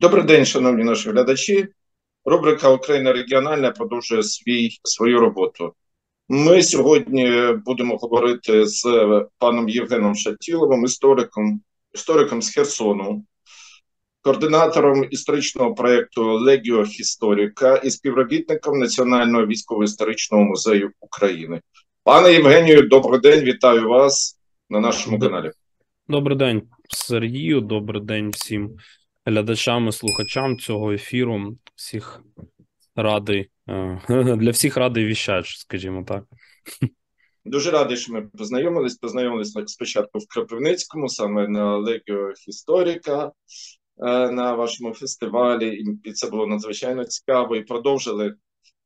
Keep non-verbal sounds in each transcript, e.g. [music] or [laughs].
Добрий день, шановні наші глядачі. Рубрика Україна регіональна продовжує свій свою роботу. Ми сьогодні будемо говорити з паном Євгеном Шатіловим, істориком, істориком з Херсону, координатором історичного проєкту Легіо Хісторіка і співробітником Національного військово-історичного музею України. Пане Євгенію, добрий день. Вітаю вас на нашому каналі. Добрий день, Сергію. Добрий день всім глядачам і слухачам цього ефіру. Всіх радий е, [laughs] для всіх радий віщач, скажімо так. Дуже радий, що ми познайомились. Познайомились спочатку в Кропивницькому, саме на Легі Історика е, на вашому фестивалі, і це було надзвичайно цікаво. І продовжили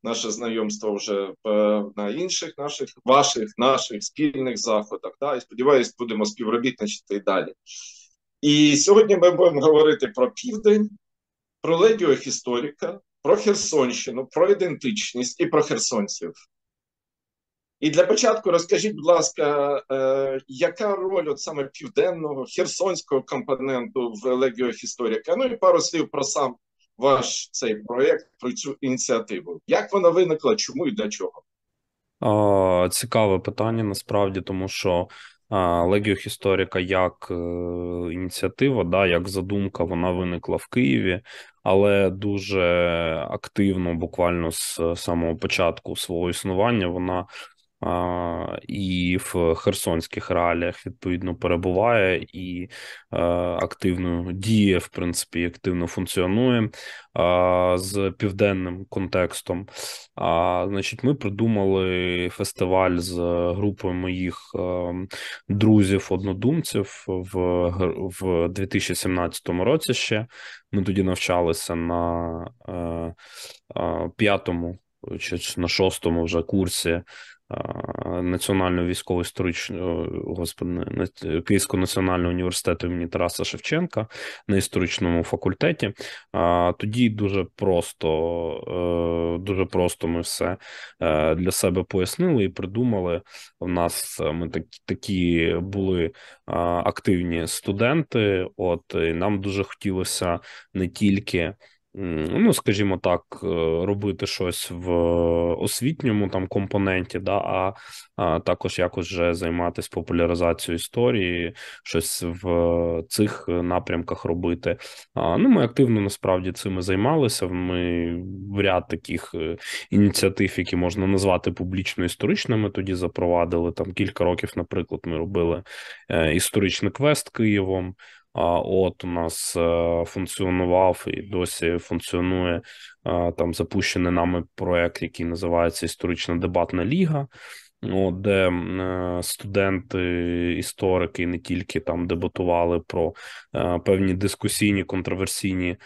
наше знайомство вже е, на інших наших ваших, наших спільних заходах. Да? І сподіваюсь, будемо співробітничати і далі. І сьогодні ми будемо говорити про південь, про легіох історика, про Херсонщину, про ідентичність і про херсонців. І для початку розкажіть, будь ласка, е, яка роль от саме південного херсонського компоненту в легіох Ну і пару слів про сам ваш цей проєкт, про цю ініціативу. Як вона виникла, чому і для чого? Цікаве питання насправді, тому що Легіо Історика як е, ініціатива, да, як задумка, вона виникла в Києві, але дуже активно, буквально з самого початку свого існування, вона а, і в херсонських реаліях відповідно перебуває і а, е, активно діє, в принципі, активно функціонує а, з південним контекстом. А, Значить, ми придумали фестиваль з групою моїх ем, друзів-однодумців в, в 2017 році ще. Ми тоді навчалися на е, е, п'ятому чи на шостому вже курсі Національної військово-історичного господи, Київського національного університету імені Тараса Шевченка на історичному факультеті. А Тоді дуже просто, е, дуже просто ми все е, для себе пояснили і придумали. У нас е, ми такі такі були активні студенти. От і нам дуже хотілося не тільки ну, скажімо так, е, робити щось в освітньому там компоненті, да, а, а також якось вже займатися популяризацією історії, щось в цих напрямках робити. А, Ну, ми активно насправді цим і займалися. Ми в ряд таких е, ініціатив, які можна назвати публічно історичними, тоді запровадили там кілька років, наприклад, ми робили е, історичний квест Києвом от у нас е, функціонував і досі функціонує е, там запущений нами проект, який називається Історична дебатна ліга. Де е, студенти, історики не тільки там дебатували про певні дискусійні контроверсійні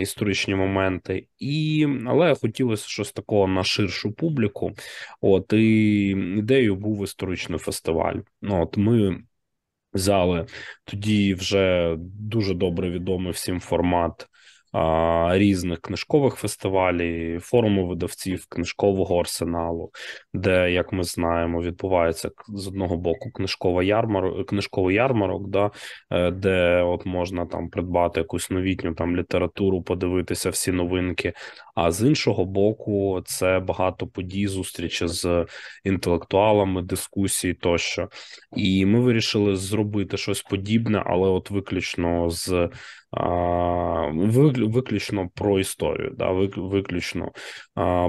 історичні моменти, і але хотілося щось такого на ширшу публіку. От і ідеєю був історичний фестиваль. Ну, от ми зали. Тоді вже дуже добре відомий всім формат різних книжкових фестивалів, форуму видавців книжкового арсеналу, де, як ми знаємо, відбувається з одного боку книжкова ярмарок, книжковий ярмарок, да, е, де от можна там придбати якусь новітню там літературу, подивитися всі новинки. А з іншого боку, це багато подій, зустрічі з інтелектуалами, дискусії тощо. І ми вирішили зробити щось подібне, але от виключно з виключно про історію, да, виключно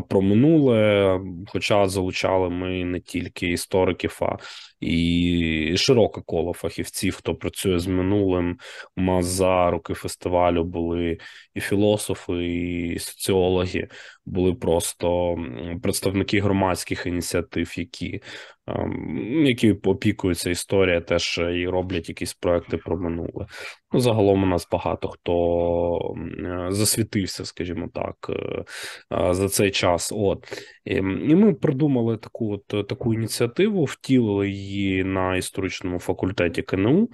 про минуле. Хоча залучали ми не тільки істориків, а і широке коло фахівців, хто працює з минулим. У нас за роки фестивалю були і філософи, і соціологи, були просто представники громадських ініціатив, які ем, які опікуються історія, теж е, і роблять якісь проекти про минуле. Ну, загалом у нас багато хто е, засвітився, скажімо так, е, за цей час. От ем, і ми придумали таку от таку ініціативу, втілили її її на історичному факультеті КНУ.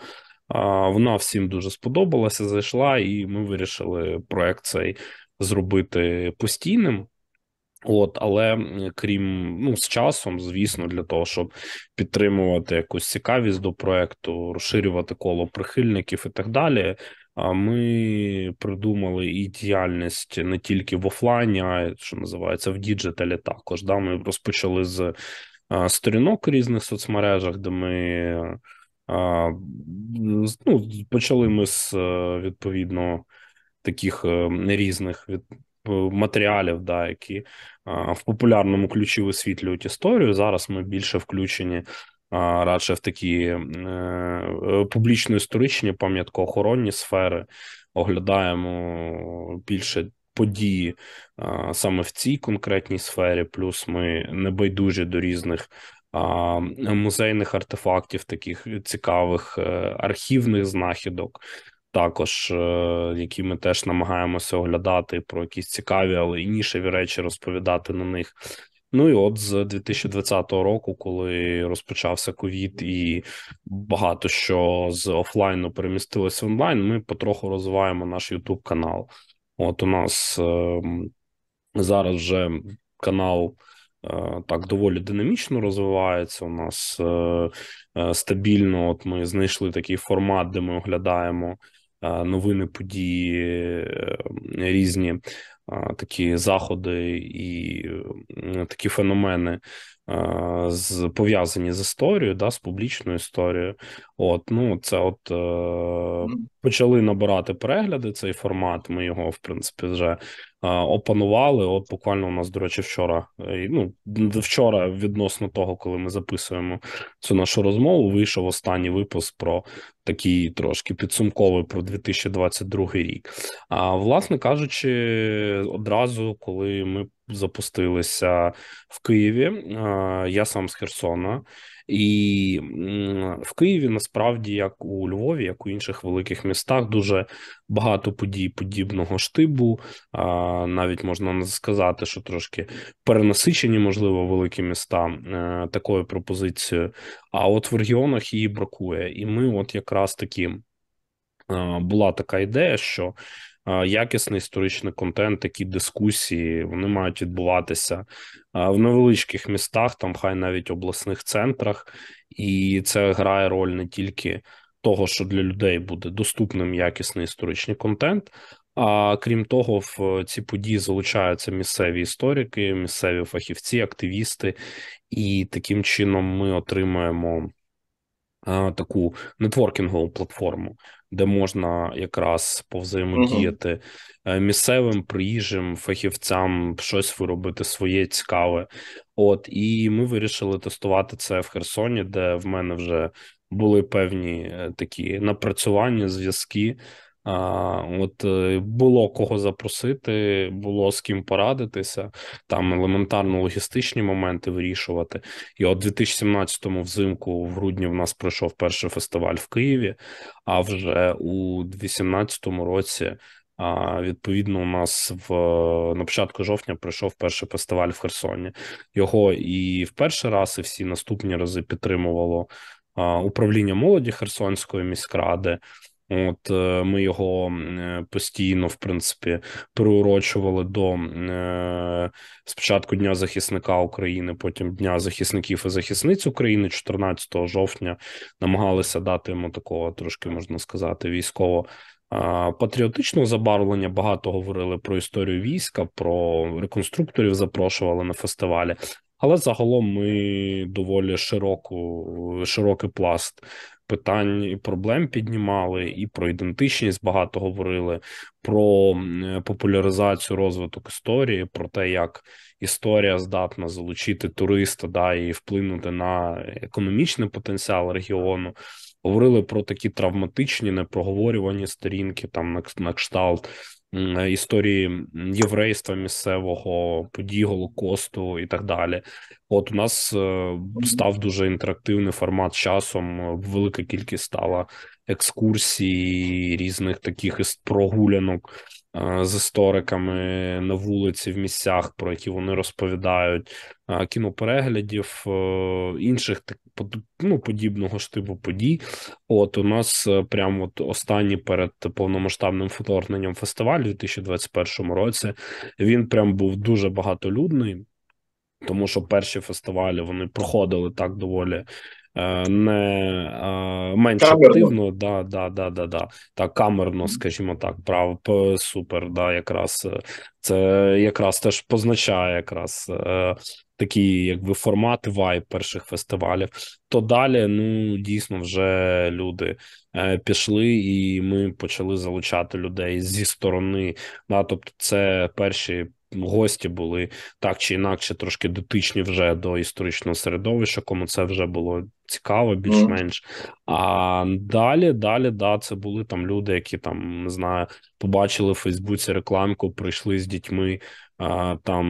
Вона всім дуже сподобалася, зайшла, і ми вирішили проект цей зробити постійним. От, але крім ну, з часом, звісно, для того, щоб підтримувати якусь цікавість до проекту, розширювати коло прихильників і так далі. ми придумали і діяльність не тільки в офлайні, а що називається в діджиталі. Також да ми розпочали з сторінок у різних соцмережах, де ми ну, почали ми з е, відповідно таких е, різних від. Е, матеріалів, да, які а, в популярному ключі висвітлюють історію. Зараз ми більше включені а, радше в такі е, публічно-історичні пам'яткоохоронні сфери, оглядаємо більше події а, саме в цій конкретній сфері, плюс ми небайдужі до різних а, музейних артефактів, таких цікавих е, архівних знахідок. Також е, які ми теж намагаємося оглядати про якісь цікаві, але і нішеві речі розповідати на них. Ну і от з 2020 року, коли розпочався ковід, і багато що з офлайну перемістилось в онлайн, ми потроху розвиваємо наш Ютуб канал. От у нас е, зараз вже канал е, так доволі динамічно розвивається. У нас е, е стабільно от ми знайшли такий формат, де ми оглядаємо е, новини, події ем, різні е, такі заходи і такі феномени Е, з пов'язані з історією, да, з публічною історією. От, ну, це от е, почали набирати перегляди цей формат. Ми його, в принципі, вже е, опанували. От буквально у нас, до речі, вчора. Е, ну вчора, відносно того, коли ми записуємо цю нашу розмову, вийшов останній випуск про такий трошки підсумковий про 2022 рік. А власне кажучи, одразу коли ми запустилися в Києві. Я сам з Херсона, і в Києві насправді, як у Львові, як у інших великих містах, дуже багато подій подібного штибу. Навіть можна сказати, що трошки перенасичені, можливо, великі міста е, такою пропозицією. А от в регіонах її бракує, і ми, от якраз таки. Була така ідея, що якісний історичний контент, такі дискусії вони мають відбуватися в невеличких містах, там хай навіть обласних центрах, і це грає роль не тільки того, що для людей буде доступним якісний історичний контент. А крім того, в ці події залучаються місцеві історики, місцеві фахівці, активісти, і таким чином ми отримаємо Е, таку нетворкінгову платформу, де можна якраз повзаємодіяти uh місцевим приїжджим фахівцям, щось виробити своє цікаве. От і ми вирішили тестувати це в Херсоні, де в мене вже були певні е, такі напрацювання, зв'язки. А, От е, було кого запросити, було з ким порадитися, там елементарно логістичні моменти вирішувати. І от 2017-му взимку, в грудні, в нас пройшов перший фестиваль в Києві. А вже у 2018 році, а, відповідно, у нас в е, на початку жовтня пройшов перший фестиваль в Херсоні. Його і в перший раз, і всі наступні рази підтримувало а, управління молоді Херсонської міськради. От е, ми його е, постійно, в принципі, приурочували до е, спочатку Дня захисника України, потім Дня захисників і захисниць України, 14 жовтня, намагалися дати йому такого трошки можна сказати військово. Патріотичного забарвлення багато говорили про історію війська, про реконструкторів запрошували на фестивалі. Але загалом ми доволі широку, широкий пласт питань і проблем піднімали, і про ідентичність багато говорили, про популяризацію розвиток історії, про те, як історія здатна залучити туриста, да і вплинути на економічний потенціал регіону. Говорили про такі травматичні непроговорювані сторінки, там на, на кшталт. Е, історії єврейства місцевого, подій Голокосту і так далі. От у нас е, став дуже інтерактивний формат часом. Е, велика кількість стала екскурсій, різних таких прогулянок. З істориками на вулиці в місцях, про які вони розповідають, кінопереглядів, інших ну, подібного ж типу подій. От у нас е, прямо от останні перед повномасштабним вторгненням фестиваль у 2021 році він прям був дуже багатолюдний. Тому що перші фестивалі вони проходили так доволі Е, не е, менш камерно. активно, да, да, да, да, да. Так, камерно, скажімо так, прав супер, да, якраз е, це якраз теж позначає якраз такі якби формати вайб перших фестивалів. То далі, ну дійсно, вже люди пішли, і ми почали залучати людей зі сторони. Да, Тобто, це перші гості були так чи інакше трошки дотичні вже до історичного середовища, кому це вже було цікаво, ну. більш-менш. А далі, далі, да, це були там люди, які там не знаю, побачили в Фейсбуці рекламку, прийшли з дітьми. там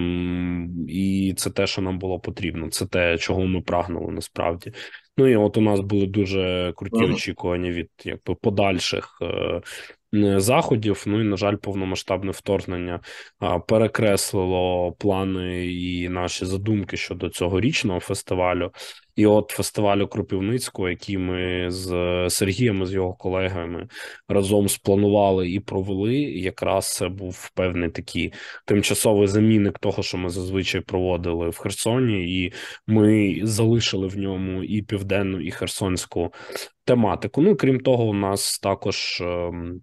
І це те, що нам було потрібно, це те, чого ми прагнули насправді. Ну і от у нас були дуже круті очікування від якби подальших е, Е, заходів. Ну і на жаль, повномасштабне вторгнення перекреслило плани і наші задумки щодо цьогорічного фестивалю. І от фестивалю Кропівницького, який ми з Сергієм, і з його колегами разом спланували і провели, якраз це був певний такий тимчасовий замінник того, що ми зазвичай проводили в Херсоні, і ми залишили в ньому і південну, і херсонську тематику. Ну крім того, у нас також. Ем,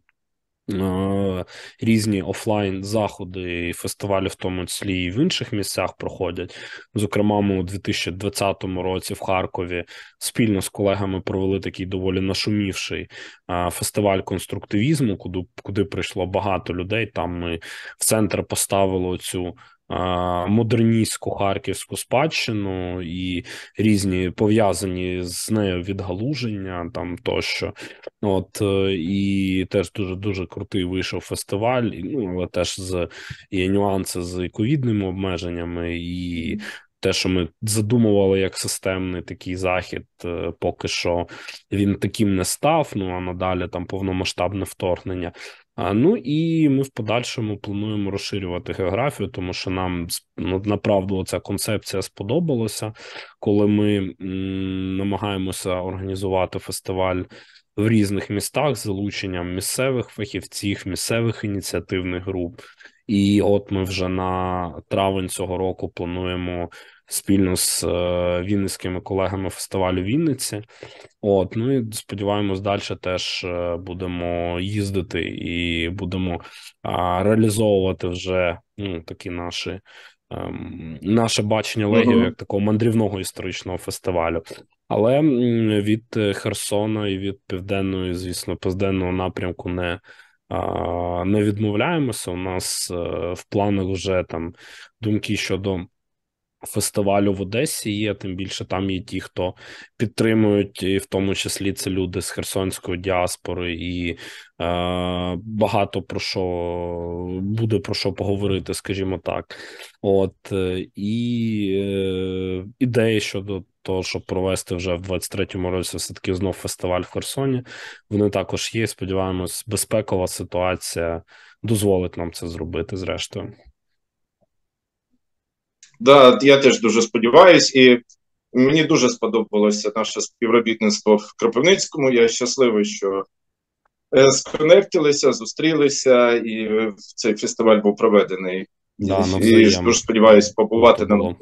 Е, різні офлайн заходи і фестивалі, в тому числі і в інших місцях проходять. Зокрема, ми у 2020 році в Харкові спільно з колегами провели такий доволі нашумівший е, фестиваль конструктивізму, куди куди прийшло багато людей. Там ми в центр поставили цю модерністську харківську спадщину і різні пов'язані з нею відгалуження там тощо. От е, і теж дуже дуже крутий вийшов фестиваль, ну але теж з є нюанси з ковідними обмеженнями і. Те, що ми задумували як системний такий захід, е, поки що він таким не став. Ну а надалі там повномасштабне вторгнення. Ну і ми в подальшому плануємо розширювати географію, тому що нам ну, направду ця концепція сподобалася, коли ми намагаємося організувати фестиваль. В різних містах з залученням місцевих фахівців, місцевих ініціативних груп, і от ми вже на травень цього року плануємо спільно з е, вінницькими колегами фестивалю Вінниці. От, ну і сподіваємось, далі теж е, будемо їздити і будемо реалізовувати вже ну, такі наші. Ем, наше бачення легів як такого мандрівного історичного фестивалю, але від Херсона і від південної, звісно, південного напрямку не не відмовляємося. У нас е, в планах вже там думки щодо фестивалю в Одесі є, тим більше там є ті, хто підтримують, і в тому числі це люди з херсонської діаспори, і е, багато про що буде про що поговорити, скажімо так. От е, і е, ідеї щодо того, щоб провести вже в 23-му році, все таки знов фестиваль в Херсоні. Вони також є. Сподіваємось, безпекова ситуація дозволить нам це зробити, зрештою. Да, я теж дуже сподіваюсь, і мені дуже сподобалося наше співробітництво в Кропивницькому. Я щасливий, що е, сконектилися, зустрілися, і цей фестиваль був проведений. Да, ну, і ну, дуже сподіваюся, побувати нам е,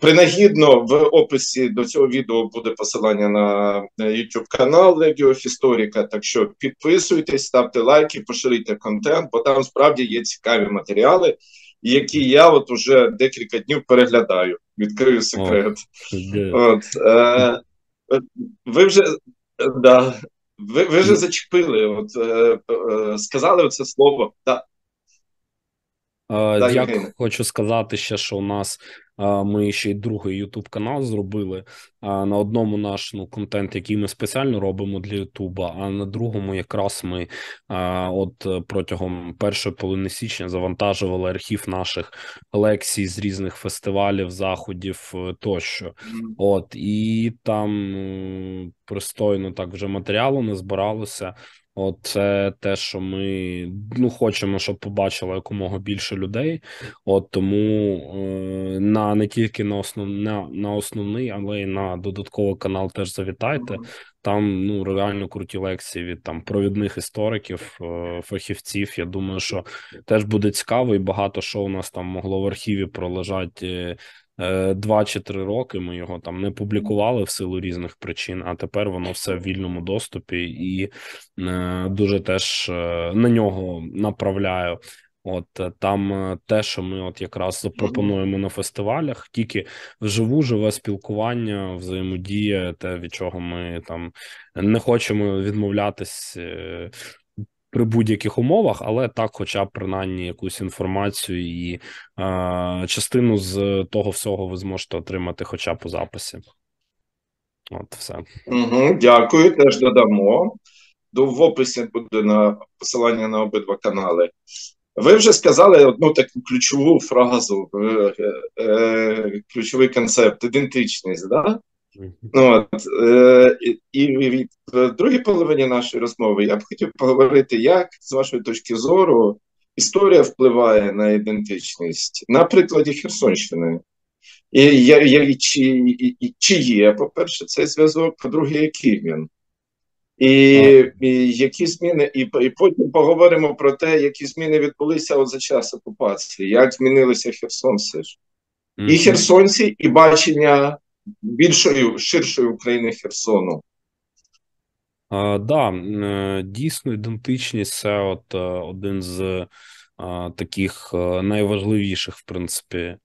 принагідно в описі до цього відео буде посилання на YouTube канал Легіо Історика. Так що підписуйтесь, ставте лайки, поширюйте контент, бо там справді є цікаві матеріали які я от уже декілька днів переглядаю. Відкрию секрет. Oh, от, е, Ви вже да, ви, ви вже зачепили, от, е, е сказали це слово. Да, Е, Дай Як Євгене. хочу сказати ще, що у нас е, ми ще й другий Ютуб канал зробили. Е, на одному наш ну, контент, який ми спеціально робимо для Ютуба, а на другому якраз ми от протягом першої половини січня завантажували архів наших лекцій з різних фестивалів, заходів тощо. От і там пристойно так вже матеріалу не збиралося. Оце те, що ми ну хочемо, щоб побачило якомога більше людей. От тому е, на не тільки на основ, на, на основний, але й на додатковий канал теж завітайте. Там ну реально круті лекції від там провідних істориків, е, фахівців. Я думаю, що теж буде цікаво, і багато що у нас там могло в архіві пролежати е, Е, два чи три роки ми його там не публікували в силу різних причин, а тепер воно все в вільному доступі і е, дуже теж е, на нього направляю. От там те, що ми от якраз пропонуємо на фестивалях, тільки вживу живе спілкування, взаємодія, те, від чого ми там не хочемо відмовлятись при будь-яких умовах, але так, хоча б принаймні якусь інформацію і е, частину з того всього ви зможете отримати, хоча б у записі. От, все. Угу, Дякую, теж додамо. До В описі буде на посилання на обидва канали. Ви вже сказали одну таку ключову фразу, е, е, е ключовий концепт ідентичність. Да? От, е, І від е, другій половині нашої розмови я б хотів поговорити, як з вашої точки зору історія впливає на ідентичність на прикладі Херсонщини. І, і, і, чи, і чи є, по-перше, цей зв'язок, по-друге, який він. І, і які зміни, і і потім поговоримо про те, які зміни відбулися от за час окупації, як змінилися херсонці. Mm -hmm. І херсонці, і бачення більшої ширшої України Херсону. Так. да, е, дійсно ідентичність це от е, один з е, таких найважливіших, в принципі,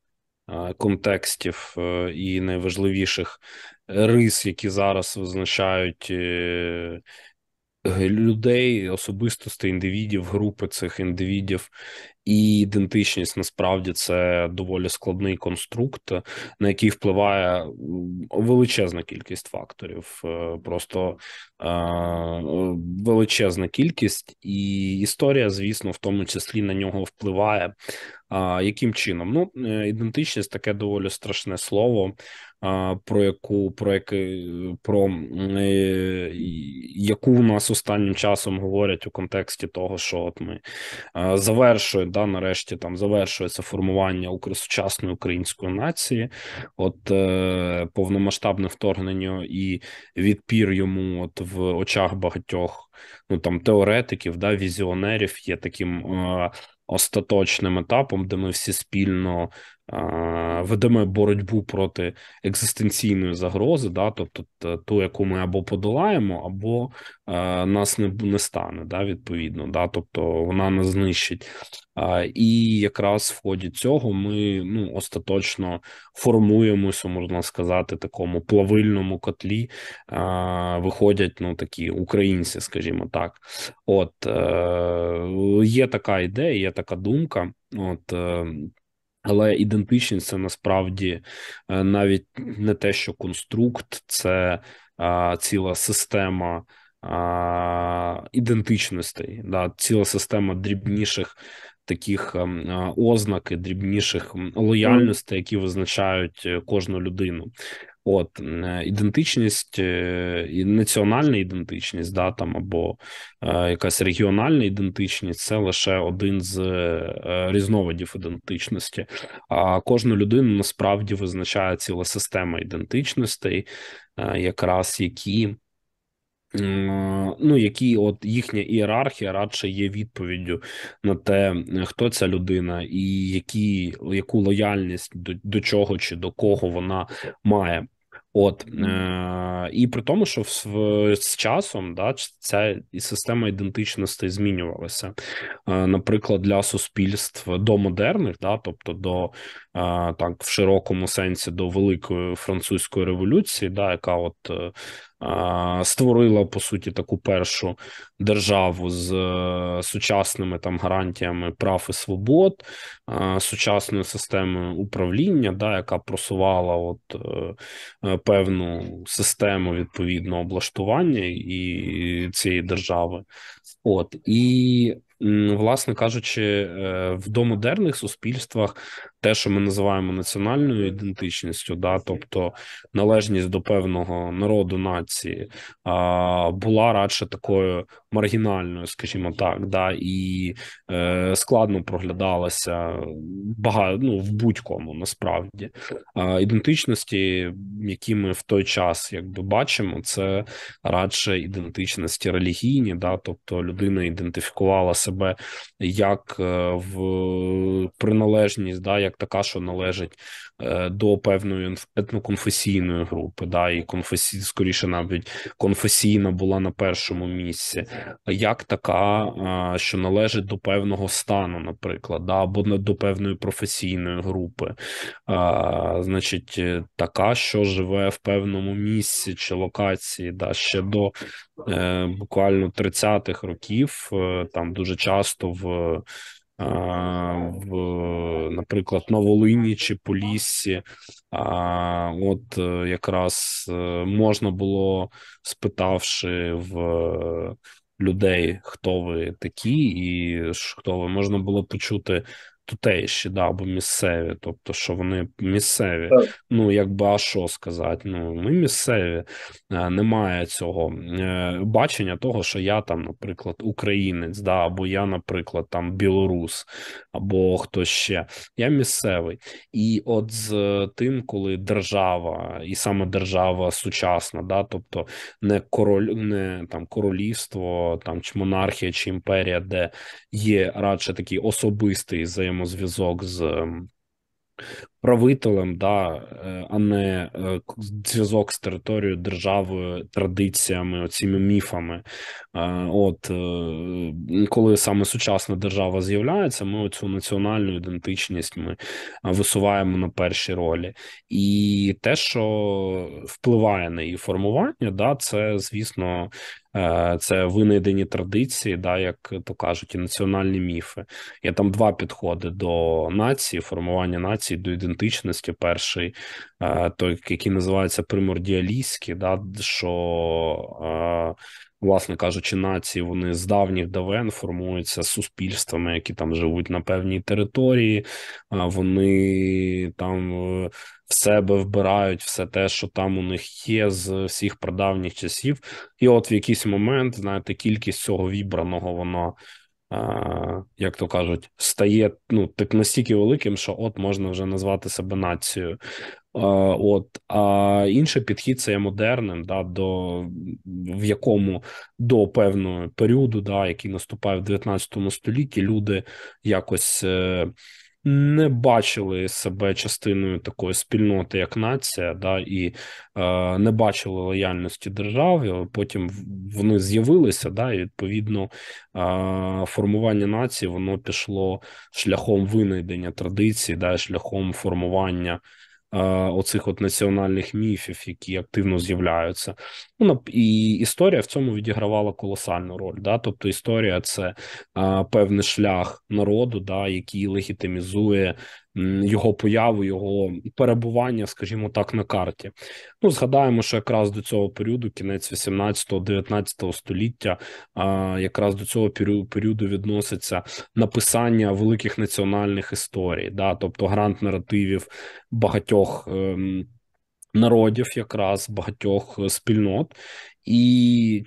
контекстів і найважливіших рис, які зараз визначають. Людей, особистостей, індивідів, групи цих індивідів, і ідентичність насправді це доволі складний конструкт, на який впливає величезна кількість факторів, е, просто е, величезна кількість, і історія, звісно, в тому числі на нього впливає. А яким чином? Ну, е, ідентичність таке доволі страшне слово про яку про яки, про е, яку у нас останнім часом говорять у контексті того, що от ми завершує да, нарешті там завершується формування сучасної української нації, от е, повномасштабне вторгнення і відпір йому от в очах багатьох ну там теоретиків, да, візіонерів є таким. Остаточним етапом, де ми всі спільно ведемо боротьбу проти екзистенційної загрози, да, тобто ту, яку ми або подолаємо, або е, нас не не стане да, відповідно. Да, Тобто вона нас знищить. І якраз в ході цього ми ну, остаточно формуємося, можна сказати, такому плавильному котлі. Виходять ну, такі українці, скажімо так. От е, є така ідея, є така думка. От е, але ідентичність це насправді е, навіть не те, що конструкт, це а, е, ціла система а, е, ідентичностей, да, ціла система дрібніших таких ем, е, ознак і дрібніших лояльностей, які визначають е, кожну людину. От е, ідентичність і національна ідентичність, да там або якась регіональна ідентичність це лише один з різновидів ідентичності. А кожну людину насправді визначає ціла система ідентичностей, якраз які. Е, ну, які от їхня ієрархія радше є відповіддю на те, е, хто ця людина, і які яку лояльність до, до чого чи до кого вона має. От е- і при тому, що в, в з часом да, ця і система ідентичності змінювалася. Е, Наприклад, для суспільств домодерних, да, тобто до е- так в широкому сенсі до великої французької революції, да, яка от. Е- створила по суті таку першу державу з е, сучасними там гарантіями прав і свобод, сучасною системою управління, да, яка просувала от е, е, певну систему відповідного облаштування і цієї держави. От і власне кажучи, е, в домодерних суспільствах те, що ми називаємо національною ідентичністю, да, тобто належність до певного народу нації, була радше такою маргінальною, скажімо так, да, і е, складно проглядалася багато ну, в будь-кому насправді ідентичності, які ми в той час якби бачимо, це радше ідентичності релігійні, да, тобто людина ідентифікувала себе як е, в е, приналежність, да, як така, що належить Е, до певної етноконфесійної групи, да, і конфесій, скоріше, навіть конфесійна була на першому місці, як така, е, що належить до певного стану, наприклад, да, або до певної професійної групи, а, е, значить, така, що живе в певному місці чи локації, да, ще до е, буквально 30-х років, там дуже часто в в, наприклад, на Волині чи Поліссі, а от е, якраз е, можна було спитавши в е, людей, хто ви такі, і хто ви можна було почути тутейші, да, або місцеві, тобто, що вони місцеві. Так. Ну, якби а що сказати? Ну, ми місцеві, е, немає цього е, бачення того, що я там, наприклад, українець, да, або я, наприклад, там білорус, або хто ще. Я місцевий. І от з е, тим, коли держава, і саме держава сучасна, да, тобто не король, не там королівство, там чи монархія чи імперія, де є радше такий особистий взаєм mesmo os visuals hum, правителем, да, е, а не е, зв'язок з територією, державою, традиціями, оціми міфами. Е, от коли саме сучасна держава з'являється, ми оцю національну ідентичність ми висуваємо на перші ролі, і те, що впливає на її формування, да, це звісно. Це винайдені традиції, да, як то кажуть, і національні міфи. Є там два підходи до нації, формування нації до ідентичності ідентичності, перший, е, той, який називається примордіалістський, да, що, е, власне кажучи, нації вони з давніх давен формуються суспільствами, які там живуть на певній території, е, вони там. В себе вбирають все те, що там у них є з всіх прадавніх часів, і от в якийсь момент знаєте, кількість цього вібраного вона як то кажуть, стає ну, так настільки великим, що от можна вже назвати себе нацією. От, а інший підхід це є модерним, да, до в якому до певного періоду, да, який наступає в 19 столітті, люди якось е, не бачили себе частиною такої спільноти, як нація, да, і е, не бачили лояльності державі. Потім вони з'явилися, да, і відповідно е, формування нації воно пішло шляхом винайдення традицій, да, шляхом формування оцих от національних міфів, які активно з'являються. Ну і історія в цьому відігравала колосальну роль. Да? Тобто історія це певний шлях народу, да, який легітимізує його появи, його перебування, скажімо так, на карті. Ну, згадаємо, що якраз до цього періоду, кінець 18-19 століття, якраз до цього періоду відноситься написання великих національних історій, да, тобто грант наративів багатьох. Ем, народів якраз багатьох е, спільнот, і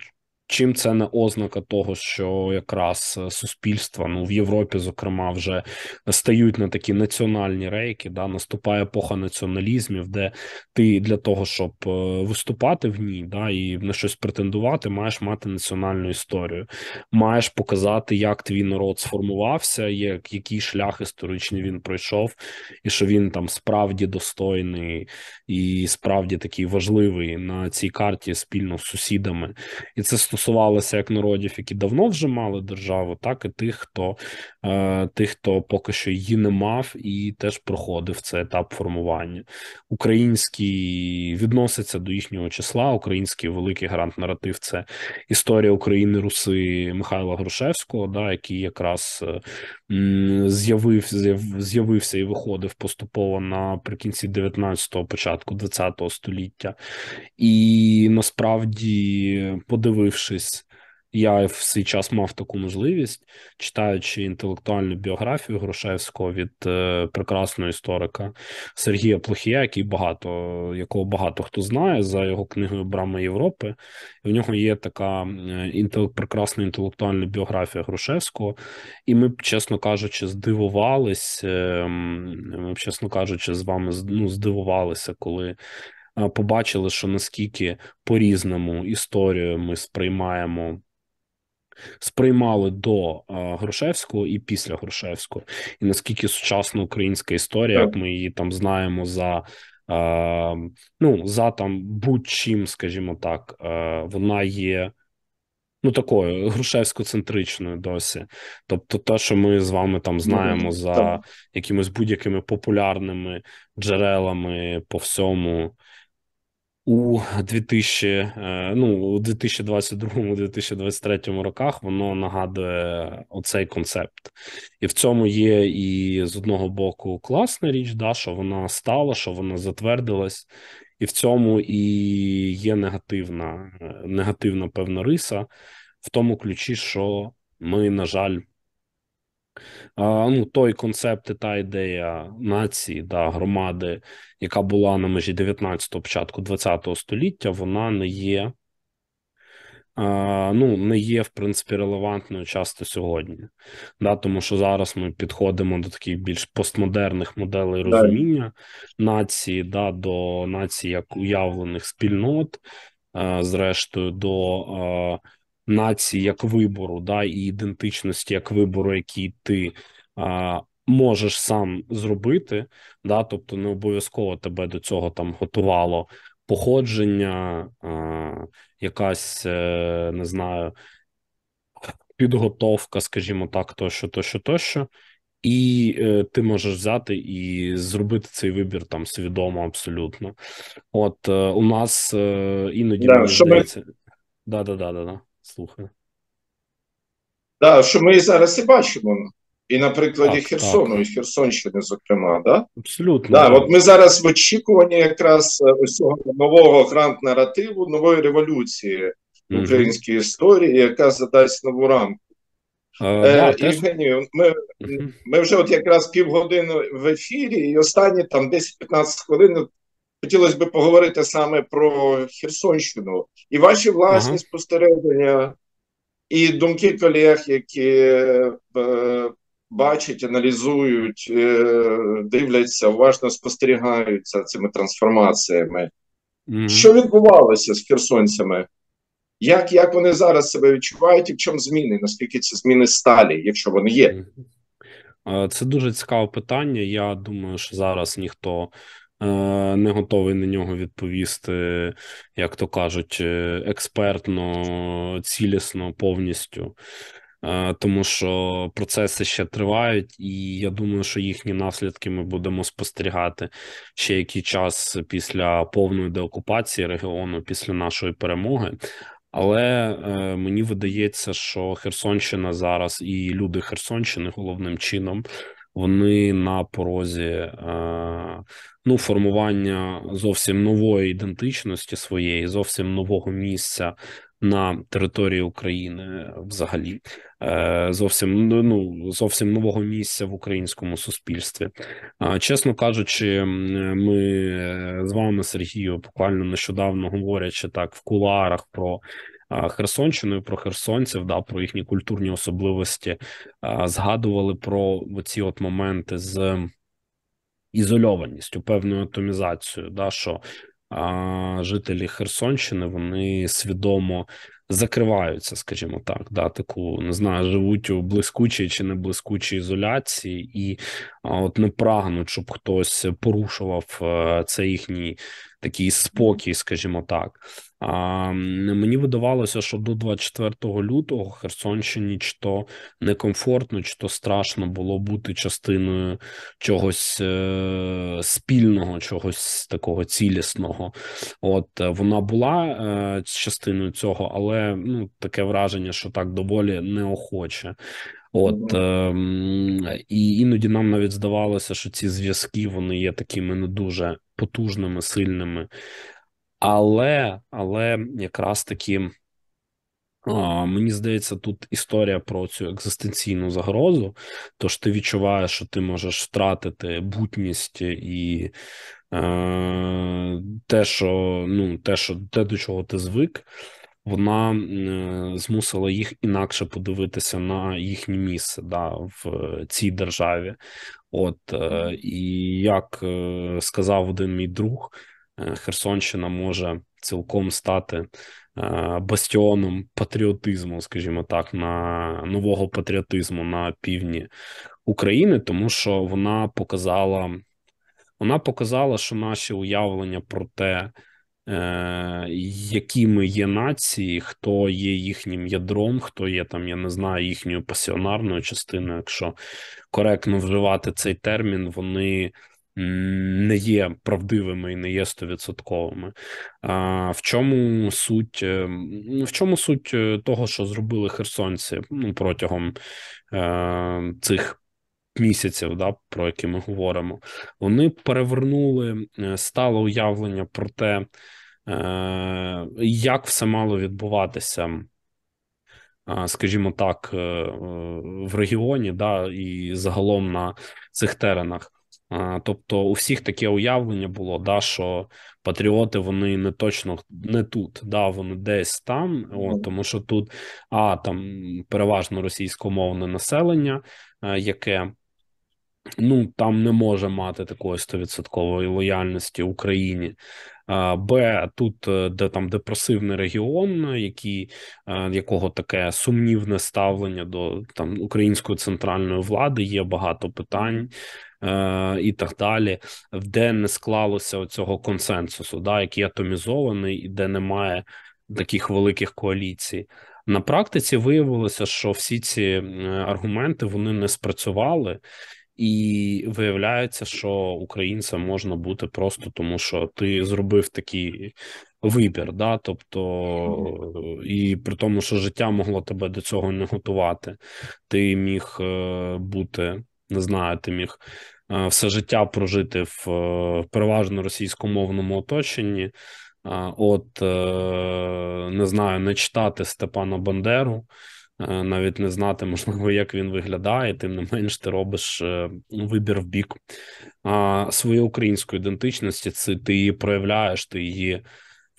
Чим це не ознака того, що якраз е, суспільство ну в Європі, зокрема, вже стають на такі національні рейки, да наступає епоха націоналізмів, де ти для того, щоб е, виступати в ній, да і на щось претендувати, маєш мати національну історію, маєш показати, як твій народ сформувався, як який шлях історичний він пройшов, і що він там справді достойний і справді такий важливий на цій карті спільно з сусідами, і це стосується стосувалося як народів, які давно вже мали державу, так і тих, хто е, тих, хто поки що її не мав, і теж проходив цей етап формування. Український відноситься до їхнього числа. Український великий грант наратив це історія України Руси Михайла Грушевського, да, який якраз е, з'явився з'явився і виходив поступово наприкінці 19-го, початку 20-го століття, і насправді подививши навчившись, я в свій час мав таку можливість, читаючи інтелектуальну біографію Грушевського від е, прекрасного історика Сергія Плохія, який багато якого багато хто знає за його книгою Брама Європи. І в нього є така е, інтел, прекрасна інтелектуальна біографія Грушевського, і ми б, чесно кажучи, здивувалися. Ем, ми б, чесно кажучи, з вами ну, здивувалися, коли побачили, що наскільки по різному історію ми сприймаємо. Сприймали до а, Грушевського і після Грушевського, і наскільки сучасна українська історія, як ми її там знаємо за а, ну за там будь-чим, скажімо так, а, вона є ну такою грушевсько-центричною досі. Тобто, те, що ми з вами там ну, знаємо за якимись будь-якими популярними джерелами по всьому у 2000, е, ну, у 2022-2023 роках воно нагадує оцей концепт, і в цьому є і з одного боку класна річ, да, що вона стала, що вона затвердилась, і в цьому і є негативна, е, негативна певна риса в тому ключі, що ми, на жаль, ну, той концепт і та ідея нації да, громади, яка була на межі 19-го, початку 20-го століття, вона не є. Ну, не є в принципі релевантною часто сьогодні, да, тому що зараз ми підходимо до таких більш постмодерних моделей розуміння нації, да, до нації як уявлених спільнот, е, зрештою, до е, нації як вибору, да, і ідентичності як вибору, який ти а, можеш сам зробити, да, тобто не обов'язково тебе до цього там готувало походження, а, якась е, не знаю, підготовка, скажімо так, тощо, тощо, тощо. І е, ти можеш взяти і зробити цей вибір там свідомо абсолютно. От е, у нас е, іноді да, мені щоб... здається. Да, да, да, да, да. Слухаю. Да, що ми зараз і бачимо. І на прикладі так, Херсону, так. і Херсонщини, зокрема, да? Абсолютно. Да, От ми зараз в очікуванні якраз ось е, цього нового грант наративу, нової революції в mm-hmm. українській історії, яка задасть нову рамку. Uh, е, да, Євгенію, ми ми вже от якраз півгодини в ефірі, і останні там 10-15 хвилин Хотілося б поговорити саме про Херсонщину і ваші власні uh спостереження і думки колег, які е, бачать, аналізують, е, дивляться, уважно спостерігаються цими трансформаціями. Uh Що відбувалося з херсонцями? Як як вони зараз себе відчувають і в чому зміни? Наскільки ці зміни сталі, якщо вони є? Е, це дуже цікаве питання. Я думаю, що зараз ніхто Е, не готовий на нього відповісти, як то кажуть, е, експертно, цілісно, повністю. Е, тому що процеси ще тривають, і я думаю, що їхні наслідки ми будемо спостерігати ще який час після повної деокупації регіону, після нашої перемоги. Але е, мені видається, що Херсонщина зараз і люди Херсонщини головним чином вони на порозі е, ну формування зовсім нової ідентичності своєї, зовсім нового місця. На території України взагалі е, зовсім ну зовсім нового місця в українському суспільстві. Чесно кажучи, ми з вами, Сергію, буквально нещодавно говорячи так в куларах про Херсонщиною, про херсонців, да, про їхні культурні особливості, згадували про ці от моменти з ізольованістю, певною атомізацією, да, що а, жителі Херсонщини вони свідомо. Закриваються, скажімо так, да, таку не знаю, живуть у блискучій чи не блискучій ізоляції, і от не прагнуть, щоб хтось порушував е, це їхній такий спокій, скажімо так. А, Мені видавалося, що до 24 лютого Херсонщині чи то некомфортно, чи то страшно було бути частиною чогось е, спільного, чогось такого цілісного. От е, вона була е, частиною цього, але ну таке враження, що так доволі неохоче. От е, і іноді нам навіть здавалося, що ці зв'язки вони є такими не дуже потужними, сильними. Але але якраз таки мені здається, тут історія про цю екзистенційну загрозу. Тож ти відчуваєш, що ти можеш втратити бутність і е, те, що ну, те, що те, до чого ти звик вона е, змусила їх інакше подивитися на їхнє місце да, в цій державі. От е, і як е, сказав один мій друг, Херсонщина може цілком стати бастіоном патріотизму, скажімо так, на нового патріотизму на півдні України, тому що вона показала. Вона показала, що наші уявлення про те, Е, якими є нації, хто є їхнім ядром, хто є там, я не знаю, їхньою пасіонарною частиною, якщо коректно вживати цей термін, вони не є правдивими і не є стовідсотковими. в чому суть е, в чому суть е, того, що зробили херсонці ну, протягом е, цих місяців, да, про які ми говоримо, вони перевернули е, стало уявлення про те, е, як все мало відбуватися. Е, скажімо так, в регіоні, да, і загалом на цих теренах. Тобто, у всіх таке уявлення було, да, що патріоти вони не точно не тут, да, вони десь там, от, тому що тут а там переважно російськомовне населення, яке ну там не може мати такої стовідсоткової лояльності Україні. Б тут, е, де там депресивний регіон, який, е, якого таке сумнівне ставлення до там української центральної влади, є багато питань е, і так далі, де не склалося цього консенсусу, да, який атомізований, і де немає таких великих коаліцій. На практиці виявилося, що всі ці аргументи вони не спрацювали. І виявляється, що українцем можна бути просто тому, що ти зробив такий вибір, да? тобто, е, і при тому, що життя могло тебе до цього не готувати, ти міг е, бути, не знаю, ти міг е, все життя прожити в переважно російськомовному оточенні. От не знаю, не читати Степана Бандеру. Е, навіть не знати, можливо, як він виглядає, тим не менш, ти робиш е, вибір в бік своєї української ідентичності. Це ти її проявляєш, ти її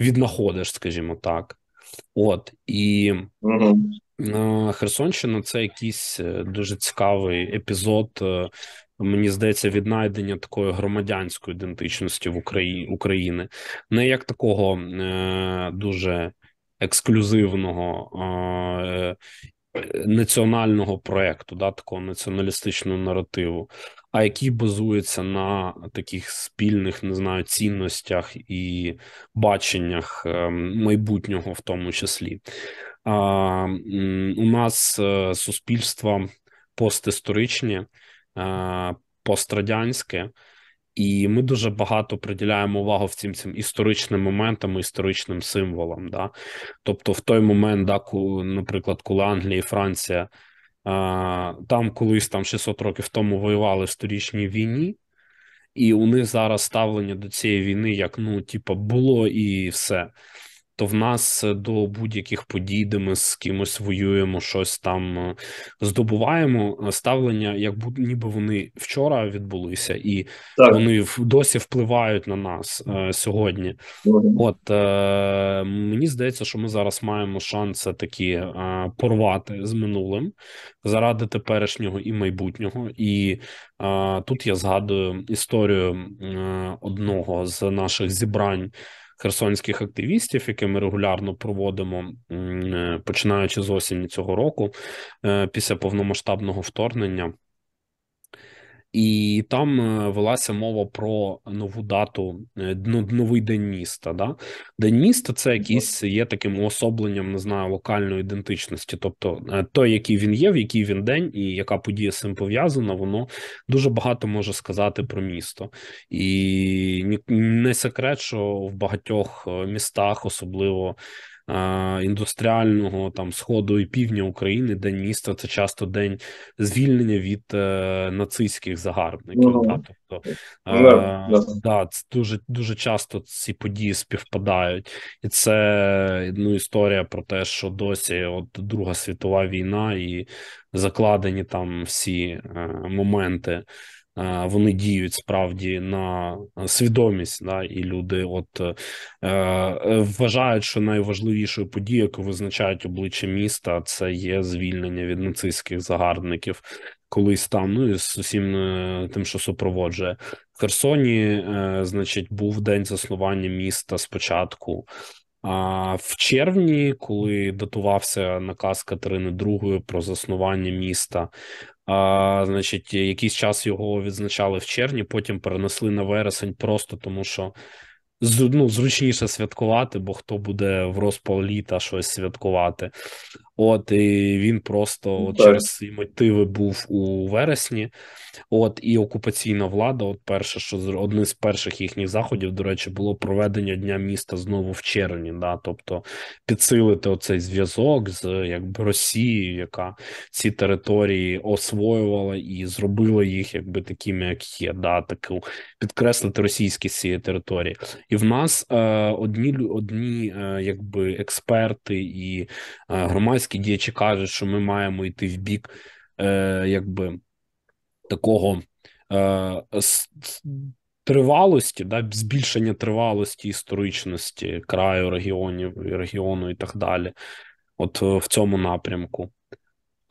віднаходиш, скажімо так. От і mm-hmm. Херсонщина це якийсь дуже цікавий епізод. Мені здається, віднайдення такої громадянської ідентичності в Украї... України, не як такого е- дуже ексклюзивного е, національного проєкту, да, такого націоналістичного наративу, а який базується на таких спільних, не знаю, цінностях і баченнях е, майбутнього, в тому числі. Е, у нас е, суспільства постісторичні, е, пострадянське. І ми дуже багато приділяємо увагу в цим цим історичним моментам, історичним символам. Да? Тобто, в той момент, да, коли, наприклад, коли Англія і Франція а, там колись там 600 років тому воювали в сторічній війні, і у них зараз ставлення до цієї війни як ну, типа, було і все то в нас до будь-яких подій, де ми з кимось воюємо, щось там е, здобуваємо е, ставлення, як ніби вони вчора відбулися, і так. вони досі впливають на нас е, сьогодні. От е, мені здається, що ми зараз маємо шанси такі е, порвати з минулим заради теперішнього і майбутнього. І е, тут я згадую історію одного з наших зібрань херсонських активістів, які ми регулярно проводимо е, починаючи з осені цього року, е, після повномасштабного вторгнення і там е, велася мова про нову дату, е, ну, новий день міста. Да? День міста це ну, якийсь є таким уособленням, не знаю, локальної ідентичності. Тобто е, той, який він є, в який він день і яка подія з цим пов'язана, воно дуже багато може сказати про місто. І не секрет, що в багатьох містах, особливо Е, індустріального там сходу і півдня України, день міста це часто день звільнення від е, нацистських загарбників. Mm-hmm. Да? Тобто mm-hmm. да, це дуже дуже часто ці події співпадають, і це ну, історія про те, що досі от Друга світова війна і закладені там всі моменти вони діють справді на е, свідомість, да, і люди от е, е, вважають, що найважливішою подією, яку визначають обличчя міста, це є звільнення від нацистських загарбників колись там. Ну і з усім е, тим, що супроводжує в Херсоні, е, значить, був день заснування міста спочатку. А в червні, коли датувався наказ Катерини II про заснування міста, а, значить, якийсь час його відзначали в червні, потім перенесли на вересень, просто тому що ну, зручніше святкувати, бо хто буде в розпал літа щось святкувати. От і він просто ну от, через ці мотиви був у вересні. От і окупаційна влада, от перше, що з одним з перших їхніх заходів, до речі, було проведення дня міста знову в червні, да, тобто підсилити оцей зв'язок з якби Росією, яка ці території освоювала і зробила їх якби такими, як є, да, таку підкреслити російські цієї території. І в нас е, одні одні е, якби експерти і е, громадські діячі кажуть, що ми маємо йти в бік якби такого. Тривалості, да, збільшення тривалості історичності краю регіонів регіону і так далі, от в цьому напрямку.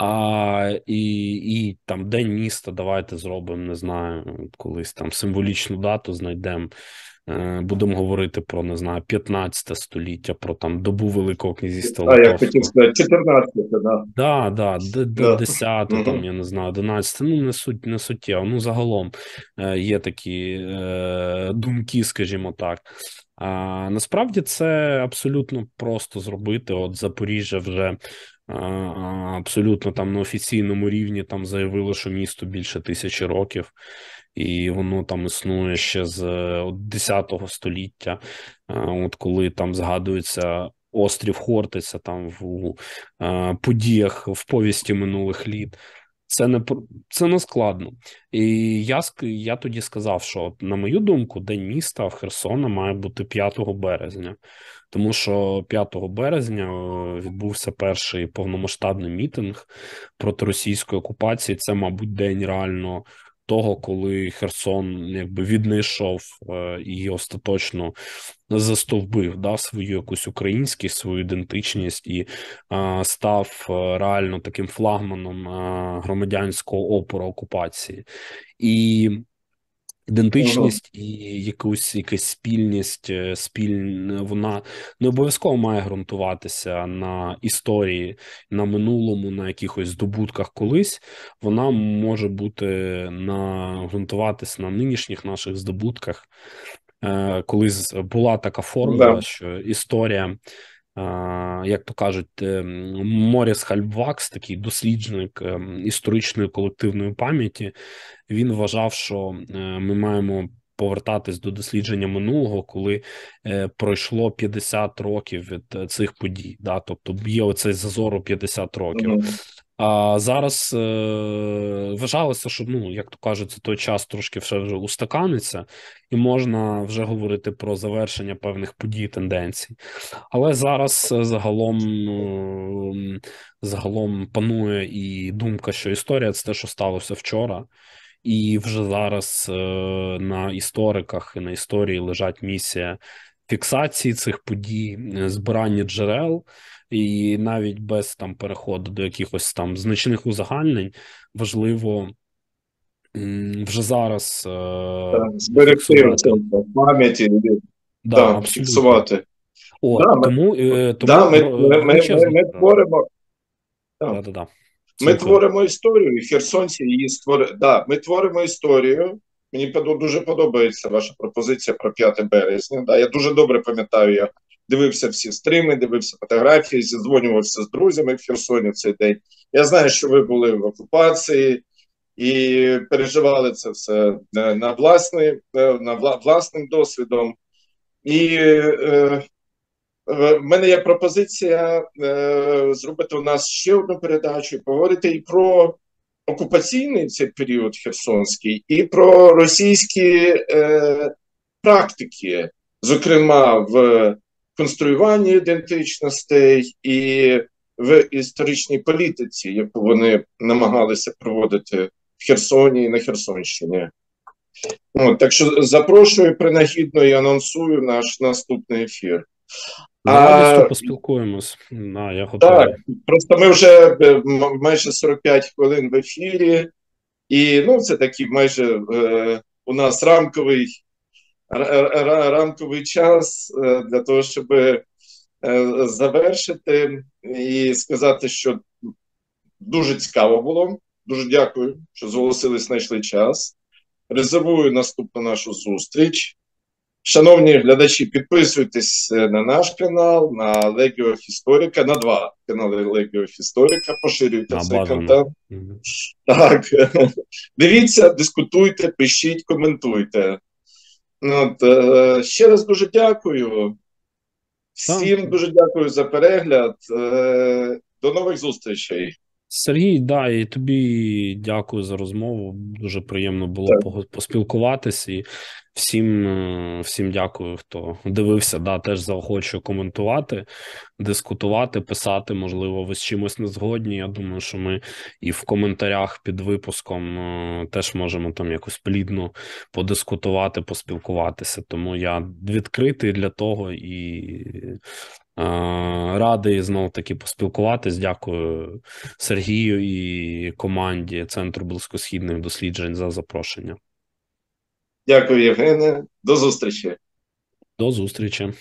А, І і там День міста давайте зробимо, не знаю, колись там символічну дату знайдемо. Е, будемо говорити про не знаю 15 століття, про там добу Великого князівства. А, я хотів сказати 14, да. Да, да, да. 10, там я не знаю, 11, Ну не суть не суттєво. Ну загалом е, є такі е, думки, скажімо так. А насправді це абсолютно просто зробити. От Запоріжжя вже абсолютно там на офіційному рівні там заявило, що місто більше тисячі років, і воно там існує ще з 10 е, століття, от коли там згадується. Острів Хортиця там в подіях в повісті минулих літ. Це не це не складно. І я я тоді сказав, що, на мою думку, День міста в Херсона має бути 5 березня, тому що 5 березня е, відбувся перший повномасштабний мітинг проти російської окупації. Це, мабуть, день реально того, коли Херсон якби віднайшов е, і остаточно Ну, застовбив, дав свою якусь українськість, свою ідентичність і а, став е, реально таким флагманом а, е, громадянського опору окупації. І Ідентичність і якусь якась спільність, е, спіль... вона не обов'язково має ґрунтуватися на історії, на минулому, на якихось здобутках колись. Вона може бути на ґрунтуватися на нинішніх наших здобутках, Е, колись була така формула, да. що історія. Е, як то кажуть, е, Моріс Хальбвакс, такий дослідник історичної колективної пам'яті, він вважав, що ми маємо повертатись до дослідження минулого, коли пройшло 50 років від цих подій. Да? Тобто є оцей зазору 50 років. Mm-hmm. А зараз е, вважалося, що ну як то кажуть, той час трошки вже вже устаканиться, і можна вже говорити про завершення певних подій тенденцій. Але зараз е, загалом е, загалом панує і думка, що історія це те, що сталося вчора. І вже зараз е, на істориках і на історії лежать місія фіксації цих подій, е, збирання джерел і навіть без там переходу до якихось там значних узагальнень важливо. Вже зараз е, так, зберегти пам'яті да, да, фіксувати. О, да, тому, е, ми, тому да, е, ми, ми, ми, ми творимо да. Да, да, Ми творимо історію. Херсонці її створили. Да, Ми творимо історію. Мені дуже подобається ваша пропозиція про 5 березня. Да, Я дуже добре пам'ятаю, як дивився всі стрими, дивився фотографії, зідзвонювався з друзями в Херсоні в цей день. Я знаю, що ви були в окупації і переживали це все на власний, е, на власним досвідом. І е, е, в мене є пропозиція зробити у нас ще одну передачу, поговорити і про окупаційний цей період Херсонський, і про російські е, практики, зокрема в Конструювання ідентичностей і в історичній політиці, яку вони намагалися проводити в Херсоні і на Херсонщині. От, так що запрошую принагідно і анонсую наш наступний ефір. Радісно поспілкуємось. На, я Так, просто ми вже е, майже 45 хвилин в ефірі, і ну це такий майже е, у нас рамковий рамковий час е, для того, щоб е, завершити і сказати, що дуже цікаво було. Дуже дякую, що зголосились, знайшли час. Резервую наступну нашу зустріч. Шановні глядачі, підписуйтесь е, на наш канал, на Легіо Історика, на два канали Легіо Історика, поширюйте на цей базовому. контент. Mm -hmm. Так. [laughs] Дивіться, дискутуйте, пишіть, коментуйте. От, е, Ще раз дуже дякую. Всім дуже дякую за перегляд. Е, до нових зустрічей. Сергій, да, і тобі дякую за розмову. Дуже приємно було так. поспілкуватись і Всім е, всім дякую, хто дивився. Да, теж заохочу коментувати, дискутувати, писати. Можливо, ви з чимось не згодні. Я думаю, що ми і в коментарях під випуском е, теж можемо там якось плідно подискутувати, поспілкуватися. Тому я відкритий для того і. Е, радий знов таки поспілкуватись. Дякую Сергію і команді Центру близькосхідних досліджень за запрошення. Дякую, Євгене. До зустрічі. До зустрічі.